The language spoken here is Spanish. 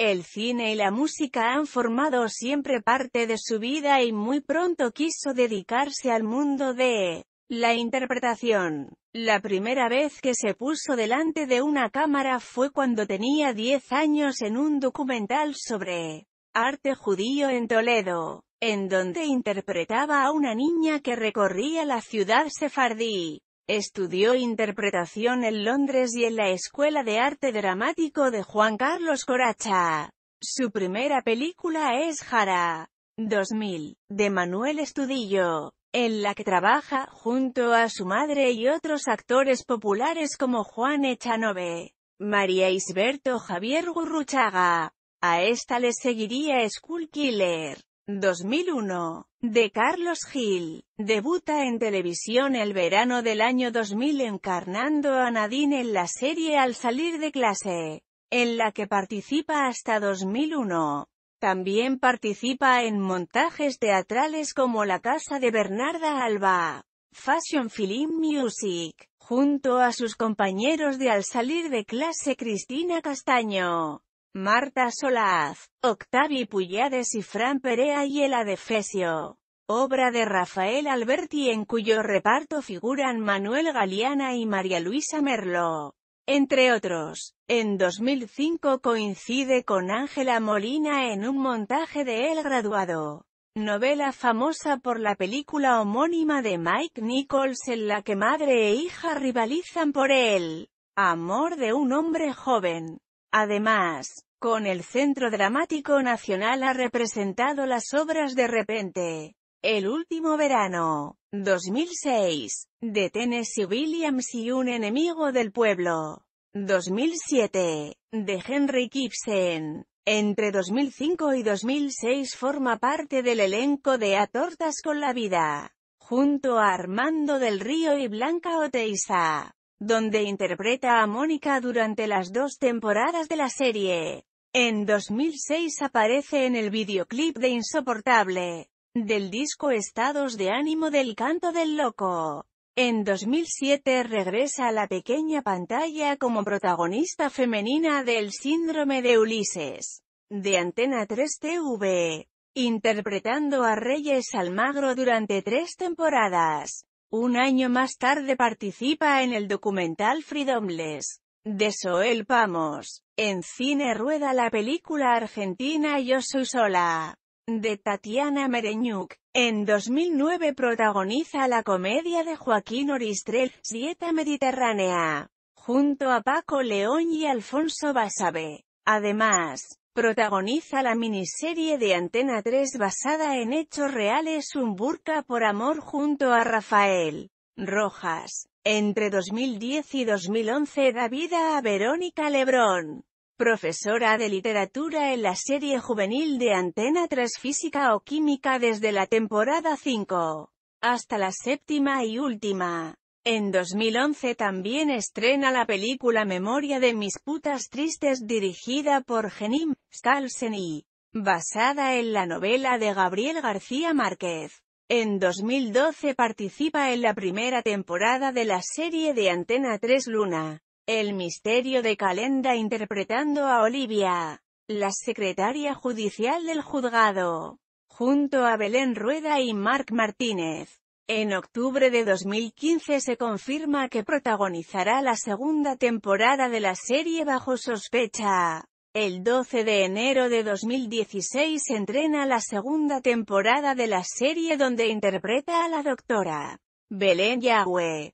El cine y la música han formado siempre parte de su vida y muy pronto quiso dedicarse al mundo de la interpretación. La primera vez que se puso delante de una cámara fue cuando tenía 10 años en un documental sobre arte judío en Toledo, en donde interpretaba a una niña que recorría la ciudad sefardí. Estudió interpretación en Londres y en la Escuela de Arte Dramático de Juan Carlos Coracha. Su primera película es Jara, 2000, de Manuel Estudillo, en la que trabaja junto a su madre y otros actores populares como Juan Echanove, María Isberto Javier Gurruchaga. A esta le seguiría School Killer, 2001, de Carlos Gil. Debuta en televisión el verano del año 2000 encarnando a Nadine en la serie Al salir de clase, en la que participa hasta 2001. También participa en montajes teatrales como La casa de Bernarda Alba, Fashion Film Music, junto a sus compañeros de Al salir de clase Cristina Castaño. Marta Solaz, Octavi Puyades y Fran Perea y El Adefesio. Obra de Rafael Alberti en cuyo reparto figuran Manuel Galeana y María Luisa Merlo. Entre otros, en 2005 coincide con Ángela Molina en un montaje de El Graduado, novela famosa por la película homónima de Mike Nichols en la que madre e hija rivalizan por él. amor de un hombre joven. Además, con el Centro Dramático Nacional ha representado las obras de repente. El último verano, 2006, de Tennessee Williams y un enemigo del pueblo. 2007, de Henry Gibson. Entre 2005 y 2006 forma parte del elenco de A Tortas con la Vida, junto a Armando del Río y Blanca Oteiza donde interpreta a Mónica durante las dos temporadas de la serie. En 2006 aparece en el videoclip de Insoportable, del disco Estados de ánimo del canto del loco. En 2007 regresa a la pequeña pantalla como protagonista femenina del Síndrome de Ulises, de Antena 3 TV, interpretando a Reyes Almagro durante tres temporadas. Un año más tarde participa en el documental Freedomless de Soel Pamos. En cine rueda la película argentina Yo soy sola, de Tatiana Mereñuk. En 2009 protagoniza la comedia de Joaquín Oristrel, Sieta Mediterránea, junto a Paco León y Alfonso Basabe. Además, Protagoniza la miniserie de Antena 3 basada en hechos reales Un burka por amor junto a Rafael Rojas. Entre 2010 y 2011 da vida a Verónica Lebrón, profesora de literatura en la serie juvenil de Antena 3 Física o Química desde la temporada 5 hasta la séptima y última. En 2011 también estrena la película Memoria de mis putas tristes dirigida por Genim Skalseni, y basada en la novela de Gabriel García Márquez. En 2012 participa en la primera temporada de la serie de Antena 3 Luna, El misterio de Calenda interpretando a Olivia, la secretaria judicial del juzgado, junto a Belén Rueda y Marc Martínez. En octubre de 2015 se confirma que protagonizará la segunda temporada de la serie Bajo Sospecha. El 12 de enero de 2016 se entrena la segunda temporada de la serie donde interpreta a la doctora Belén Yahweh.